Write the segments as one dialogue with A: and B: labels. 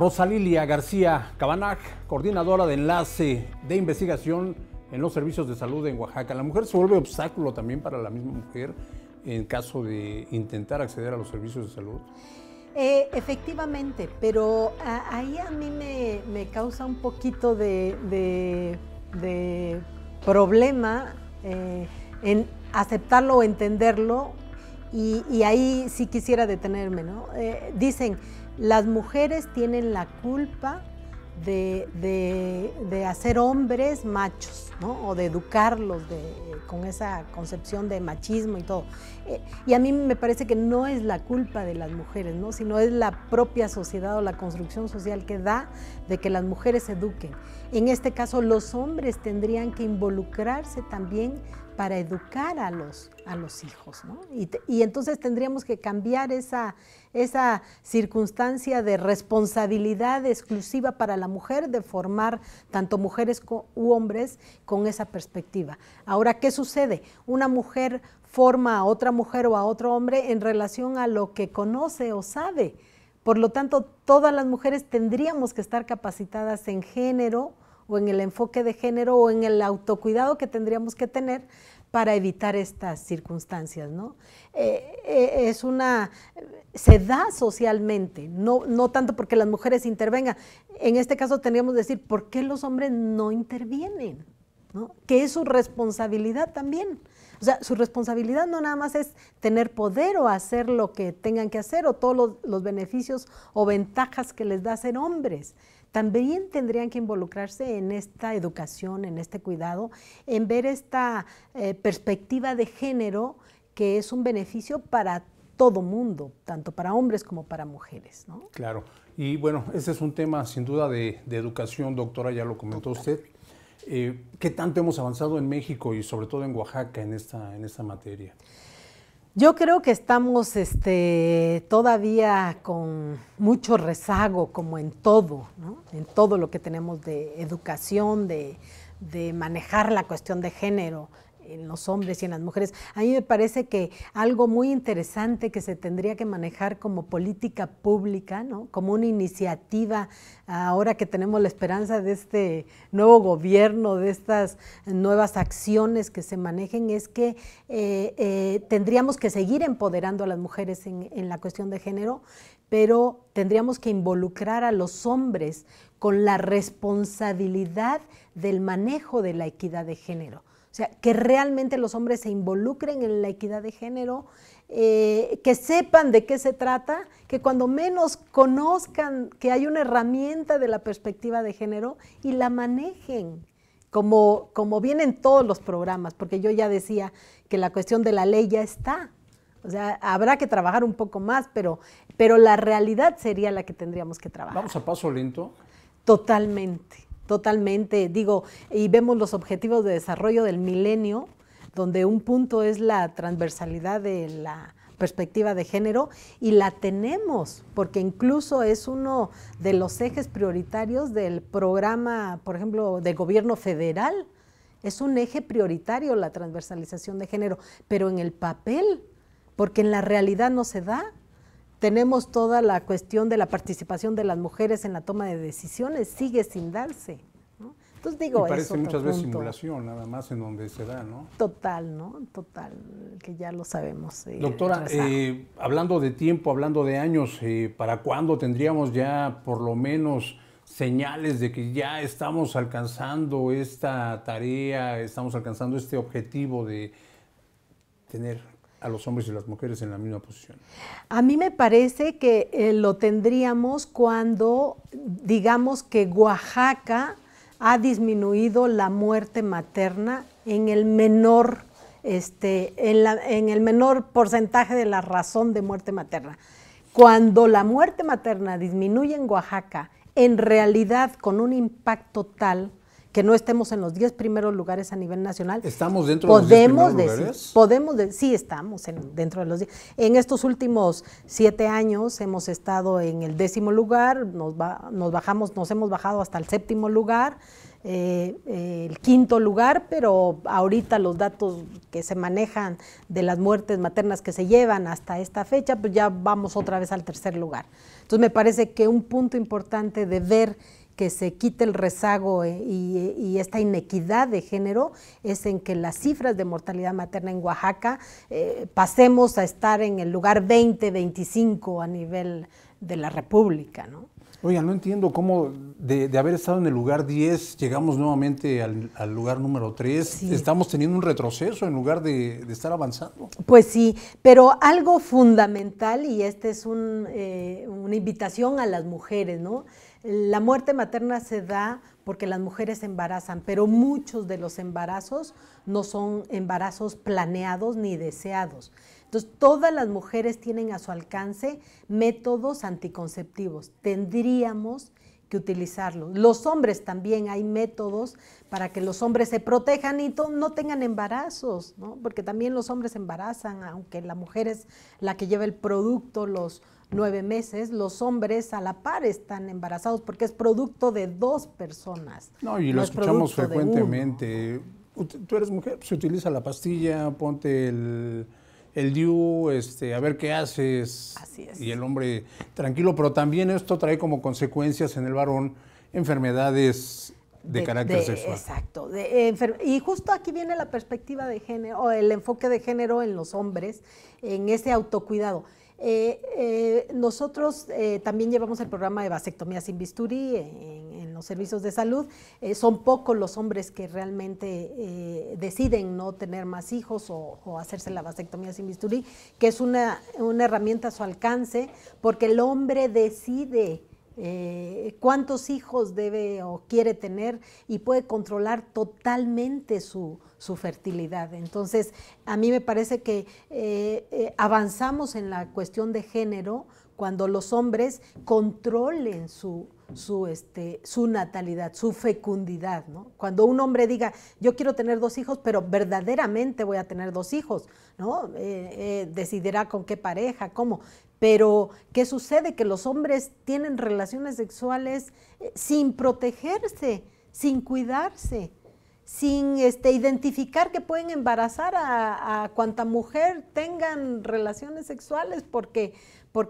A: Rosalilia García Cabanag, coordinadora de enlace de investigación en los servicios de salud en Oaxaca. La mujer se vuelve obstáculo también para la misma mujer en caso de intentar acceder a los servicios de salud.
B: Eh, efectivamente, pero ah, ahí a mí me, causa un poquito de, problema eh, en aceptarlo o entenderlo y, ahí sí quisiera detenerme. ¿no? Eh, dicen, las mujeres tienen la culpa de, hacer hombres machos, O de educarlos con esa concepción de machismo y todo. Eh, y a mí me parece que no es la culpa de las mujeres, ¿no? Sino es la propia sociedad o la construcción social que da de que las mujeres eduquen. En este caso, los hombres tendrían que involucrarse también para educar a los, a los hijos. Y, entonces tendríamos que cambiar esa, esa circunstancia de responsabilidad exclusiva para la mujer, de formar tanto mujeres u hombres con esa perspectiva. Ahora, ¿qué sucede? Una mujer forma a otra mujer o a otro hombre en relación a lo que conoce o sabe. Por lo tanto, todas las mujeres tendríamos que estar capacitadas en género, o en el enfoque de género o en el autocuidado que tendríamos que tener para evitar estas circunstancias, ¿no? Eh, eh, es una, se da socialmente, no, no tanto porque las mujeres intervengan. En este caso tendríamos que decir, ¿por qué los hombres no intervienen? ¿No? Que es su responsabilidad también. O sea, su responsabilidad no nada más es tener poder o hacer lo que tengan que hacer o todos los, los beneficios o ventajas que les da ser hombres, también tendrían que involucrarse en esta educación, en este cuidado, en ver esta eh, perspectiva de género que es un beneficio para todo mundo, tanto para hombres como para mujeres.
A: Claro, y bueno, ese es un tema sin duda de, educación, doctora, ya lo comentó usted. Eh, ¿Qué tanto hemos avanzado en México y sobre todo en Oaxaca en en esta materia? Yo
B: creo que estamos este, todavía con mucho rezago, como en todo, en todo lo que tenemos de educación, de manejar la cuestión de género, en los hombres y en las mujeres. A mí me parece que algo muy interesante que se tendría que manejar como política pública, ¿no? como una iniciativa, ahora que tenemos la esperanza de este nuevo gobierno, de estas nuevas acciones que se manejen, es que eh, eh, tendríamos que seguir empoderando a las mujeres en la cuestión de género, pero tendríamos que involucrar a los hombres con la responsabilidad del manejo de la equidad de género. O sea, que realmente los hombres se involucren en la equidad de género, eh, que sepan de qué se trata, que cuando menos conozcan que hay una herramienta de la perspectiva de género y la manejen. Como, como vienen todos los programas, porque yo ya decía que la cuestión de la ley ya está, o sea, habrá que trabajar un poco más, pero, pero la realidad sería la que tendríamos que trabajar. Vamos
A: a paso lento.
B: Totalmente. Totalmente, digo, y vemos los objetivos de desarrollo del milenio, donde un punto es la transversalidad de la perspectiva de género y la tenemos, porque incluso es uno de los ejes prioritarios del programa, por ejemplo, del gobierno federal. Es un eje prioritario la transversalización de género, pero en el papel, porque en la realidad no se da tenemos toda la cuestión de la participación de las mujeres en la toma de decisiones, sigue sin darse. Entonces digo, y parece muchas veces
A: simulación, nada más en donde se da, ¿no?
B: Total, ¿no? Total, que ya lo sabemos. Eh, Doctora, eh,
A: hablando de tiempo, hablando de años, eh, ¿para cuándo tendríamos ya por lo menos señales de que ya estamos alcanzando esta tarea, estamos alcanzando este objetivo de tener a los hombres y las mujeres en la misma posición?
B: A mí me parece que eh, lo tendríamos cuando digamos que Oaxaca ha disminuido la muerte materna en el menor este, en, en el menor porcentaje de la razón de muerte materna. Cuando la muerte materna disminuye en Oaxaca, en realidad con un impacto tal que no estemos en los 10 primeros lugares a nivel nacional. ¿Estamos dentro de los 10 primeros decir, Podemos decir, sí, estamos dentro de los 10. En estos últimos 7 años hemos estado en el décimo lugar, nos, nos, bajamos, nos hemos bajado hasta el séptimo lugar, eh, eh, el quinto lugar, pero ahorita los datos que se manejan de las muertes maternas que se llevan hasta esta fecha, pues ya vamos otra vez al tercer lugar. Entonces me parece que un punto importante de ver que se quite el rezago eh, y, esta inequidad de género es en que las cifras de mortalidad materna en Oaxaca eh, pasemos a estar en el lugar 20, 25 a nivel de la República. ¿no?
A: Oiga, no entiendo cómo de, haber estado en el lugar 10 llegamos nuevamente al, lugar número 3. Estamos teniendo un retroceso en lugar de, estar avanzando.
B: Pues sí, pero algo fundamental, y esta es eh, una invitación a las mujeres, ¿no? La muerte materna se da porque las mujeres embarazan, pero muchos de los embarazos no son embarazos planeados ni deseados. Entonces, todas las mujeres tienen a su alcance métodos anticonceptivos. Tendríamos que utilizarlo. Los hombres también hay métodos para que los hombres se protejan y no tengan embarazos, ¿no? porque también los hombres embarazan, aunque la mujer es la que lleva el producto los nueve meses, los hombres a la par están embarazados porque es producto de dos personas. No, y lo escuchamos frecuentemente.
A: Tú eres mujer, pues, se utiliza la pastilla, ponte el el DIU, este, a ver qué haces. Así es. Y el hombre tranquilo, pero también esto trae como consecuencias en el varón enfermedades de, carácter sexual. Exacto.
B: y justo aquí viene la perspectiva de género, o el enfoque de género en los hombres, en ese autocuidado. Eh, eh, nosotros eh, también llevamos el programa de vasectomía sin bisturí en servicios de salud. Eh, son pocos los hombres que realmente eh, deciden no tener más hijos o, o, hacerse la vasectomía sin bisturí, que es una, una herramienta a su alcance, porque el hombre decide eh, cuántos hijos debe o quiere tener y puede controlar totalmente su, fertilidad. Entonces, a mí me parece que eh, eh, avanzamos en la cuestión de género cuando los hombres controlen su, su, este, su natalidad, su fecundidad. Cuando un hombre diga, yo quiero tener dos hijos, pero verdaderamente voy a tener dos hijos, ¿no? decidirá con qué pareja, cómo. Pero, ¿qué sucede? Que los hombres tienen relaciones sexuales eh, sin protegerse, sin cuidarse, sin este, identificar que pueden embarazar a, cuanta mujer tengan relaciones sexuales porque,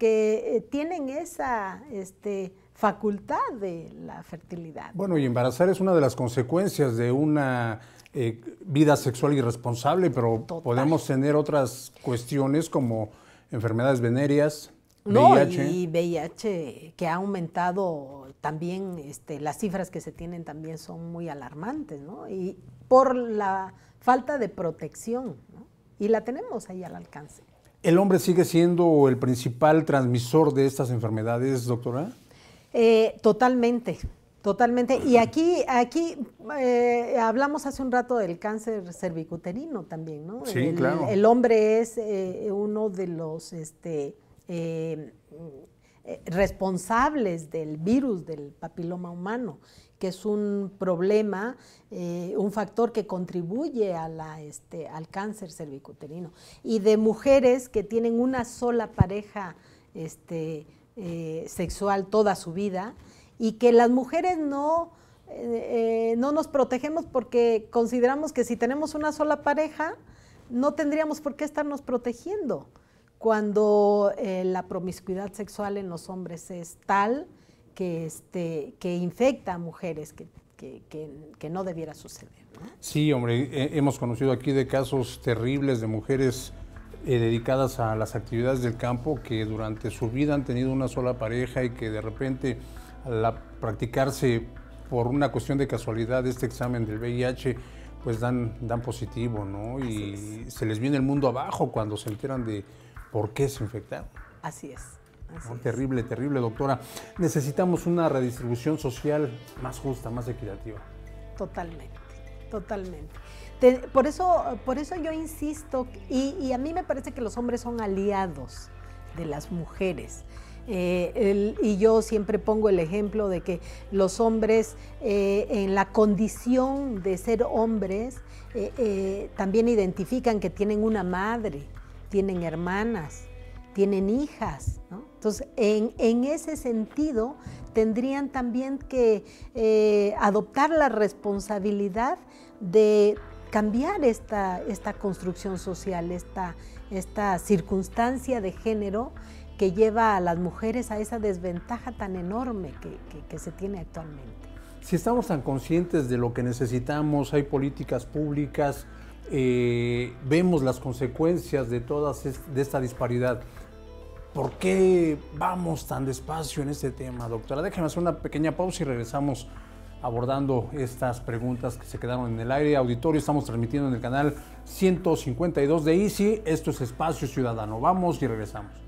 B: eh, tienen esa este, facultad de la fertilidad.
A: Bueno, y embarazar es una de las consecuencias de una eh, vida sexual irresponsable, pero podemos tener otras cuestiones como enfermedades venéreas, no, VIH. y
B: VIH que ha aumentado también, este, las cifras que se tienen también son muy alarmantes, ¿no? Y por la falta de protección, ¿no? Y la tenemos ahí al alcance.
A: ¿El hombre sigue siendo el principal transmisor de estas enfermedades, doctora?
B: Eh, totalmente, Totalmente. Y aquí, aquí eh, hablamos hace un rato del cáncer cervicuterino también, ¿no? Sí, el, claro. El hombre es eh, uno de los este, eh, responsables del virus del papiloma humano, que es un problema, un factor que contribuye a este, al cáncer cervicuterino. Y de mujeres que tienen una sola pareja este, sexual toda su vida, y que las mujeres no, eh, eh, no nos protegemos porque consideramos que si tenemos una sola pareja, no tendríamos por qué estarnos protegiendo cuando eh, la promiscuidad sexual en los hombres es tal que, este, que infecta a mujeres, que, que, no debiera suceder.
A: Sí, hombre, hemos conocido aquí de casos terribles de mujeres dedicadas a las actividades del campo que durante su vida han tenido una sola pareja y que de repente al practicarse por una cuestión de casualidad este examen del VIH, pues dan, dan positivo, ¿no? y se les viene el mundo abajo cuando se enteran de por qué se infectaron. Así es. Terrible, terrible, doctora. Necesitamos una redistribución social más justa, más equitativa.
B: Totalmente, totalmente. por, eso, por eso yo insisto, y a mí me parece que los hombres son aliados de las mujeres. Eh, él y yo siempre pongo el ejemplo de que los hombres eh, en la condición de ser hombres eh, también identifican que tienen una madre, tienen hermanas, tienen hijas. Entonces, en, ese sentido, tendrían también que adoptar la responsabilidad de cambiar esta, esta construcción social, esta, esta circunstancia de género que lleva a las mujeres a esa desventaja tan enorme que, se tiene actualmente.
A: Si estamos tan conscientes de lo que necesitamos, hay políticas públicas, eh, vemos las consecuencias de toda de esta disparidad. ¿Por qué vamos tan despacio en este tema, doctora? Déjenme hacer una pequeña pausa y regresamos abordando estas preguntas que se quedaron en el aire. Auditorio, estamos transmitiendo en el canal 152 de ICI. Esto es Espacio Ciudadano. Vamos y regresamos.